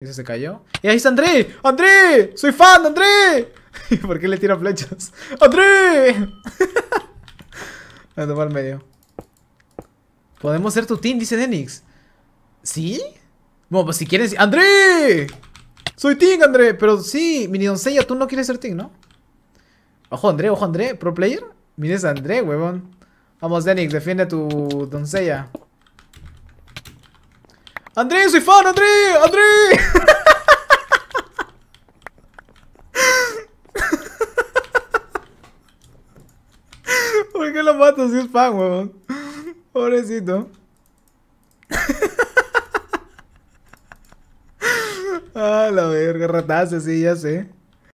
Ese se cayó. ¡Y ahí está André! ¡André! ¡Soy fan de ¿Y ¿Por qué le tiro flechas? ¡André! a tomar medio. Podemos ser tu team, dice Denix. ¿Sí? Bueno, pues si quieres... ¡André! ¡Soy team, André! Pero sí, mini doncella, tú no quieres ser team, ¿no? Ojo, André, ojo, André. ¿Pro player? Mires a André, huevón. Vamos, Denix, defiende a tu doncella. André, soy fan, André, André. ¿Por qué lo mato si es fan, huevón? Pobrecito. ah, la verga, ratazo, sí, ya sé.